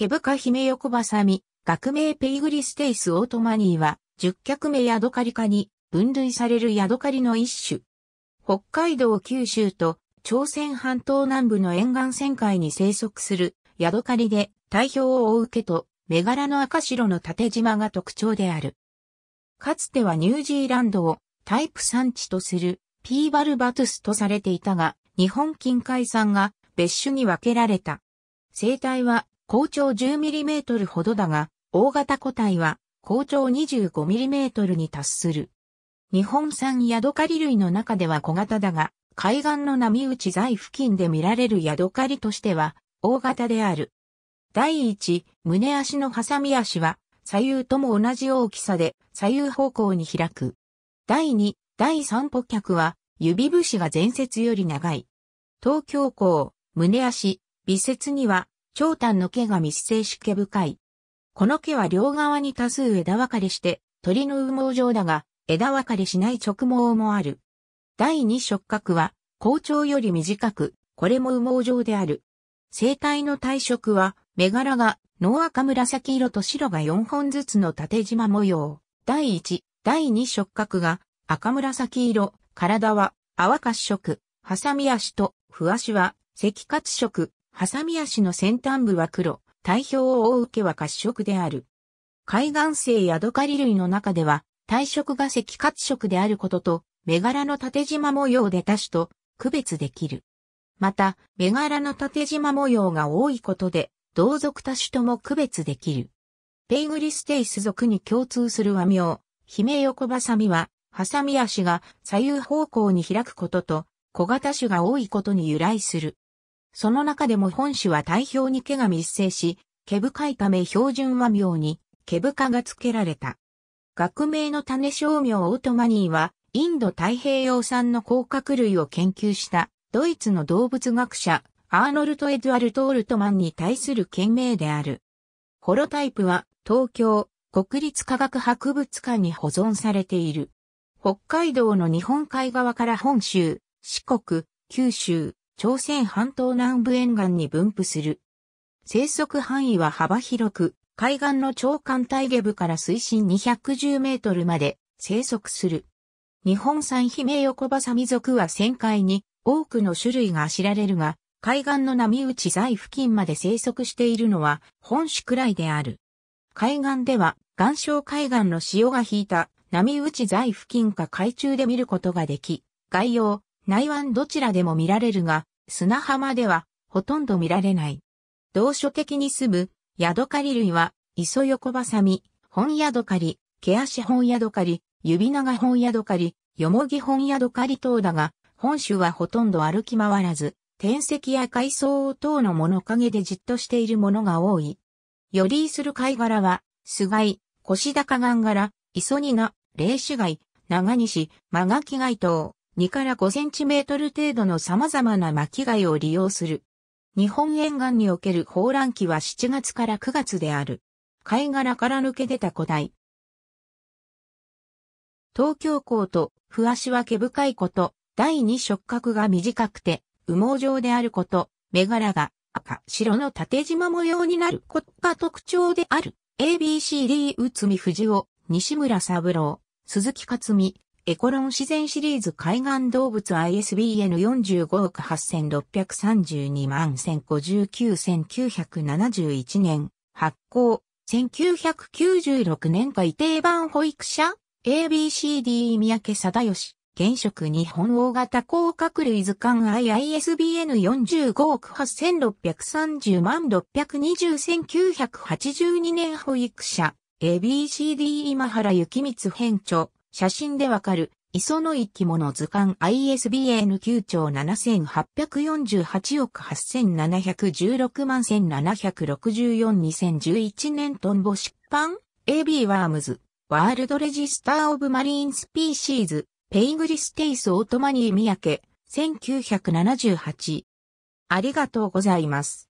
ケブカヒメヨコバサミ、学名ペイグリステイスオートマニーは、十脚目ヤドカリ科に分類されるヤドカリの一種。北海道九州と朝鮮半島南部の沿岸旋海に生息するヤドカリで体表を追う毛と目柄の赤白の縦縞が特徴である。かつてはニュージーランドをタイプ産地とするピーバルバトゥスとされていたが、日本近海産が別種に分けられた。生態は高長 10mm ほどだが、大型個体は高長 25mm に達する。日本産ヤドカリ類の中では小型だが、海岸の波打ち材付近で見られるヤドカリとしては大型である。第一、胸足のハサミ足は左右とも同じ大きさで左右方向に開く。第二、第三歩脚は指節が前節より長い。東京港、胸足、微節には長短の毛が密生し毛深い。この毛は両側に多数枝分かれして、鳥の羽毛状だが、枝分かれしない直毛もある。第二触角は、好調より短く、これも羽毛状である。生体の体色は、目柄が、脳赤紫色と白が4本ずつの縦縞模様。第一、第二触角が、赤紫色、体は、泡褐色、ハサミ足と、わしは、赤褐色、ハサミ足の先端部は黒、体表を覆う毛は褐色である。海岸性ヤドカリ類の中では、体色が赤褐色であることと、目柄の縦縞模様で多種と区別できる。また、目柄の縦縞模様が多いことで、同族多種とも区別できる。ペイグリステイス族に共通する和名、姫横バサミは、ハサミ足が左右方向に開くことと、小型種が多いことに由来する。その中でも本種は体表に毛が密生し、毛深いため標準は妙に毛深が付けられた。学名の種商名オートマニーは、インド太平洋産の甲殻類を研究したドイツの動物学者アーノルト・エドワルト・オルトマンに対する県名である。ホロタイプは東京国立科学博物館に保存されている。北海道の日本海側から本州、四国、九州、朝鮮半島南部沿岸に分布する。生息範囲は幅広く、海岸の長官大下部から水深210メートルまで生息する。日本産ヒメヨコバサミ族は旋回に多くの種類が知られるが、海岸の波打ち在付近まで生息しているのは本種くらいである。海岸では、岩礁海岸の潮が引いた波打ち在付近か海中で見ることができ、外洋、内湾どちらでも見られるが、砂浜ではほとんど見られない。同所的に住むヤドカリ類は、磯横ばさみ、本ヤドカリ、毛足本ヤドカリ、指長本ヤドカリ、よもぎ本ヤドカリ等だが、本種はほとんど歩き回らず、天石や海藻等の物陰でじっとしているものが多い。よりする貝殻は、スガイ、コシダカガンガラ、イソニ長西、マガキ貝等。2から5センチメートル程度の様々な巻き貝を利用する。日本沿岸における放卵期は7月から9月である。貝殻から抜け出た古代。東京港とふわしは毛深いこと、第二触角が短くて、羽毛状であること、目柄が赤、白の縦縞模様になることが特徴である。ABCD 内海藤夫、西村三郎、鈴木克美、エコロン自然シリーズ海岸動物 ISBN 45億8632万1059 1971年発行1996年改定版保育者 ABCD 三宅貞義現職日本大型甲殻類図鑑 ISBN 45億8630万620 1982年保育者 ABCD 今原幸光編著写真でわかる、磯の生き物図鑑 ISBN 9兆7848億8716万1764 2011年トンボ出版 AB ワームズワールドレジスターオブマリーンスピーシーズペイグリステイスオートマニー三宅1978ありがとうございます。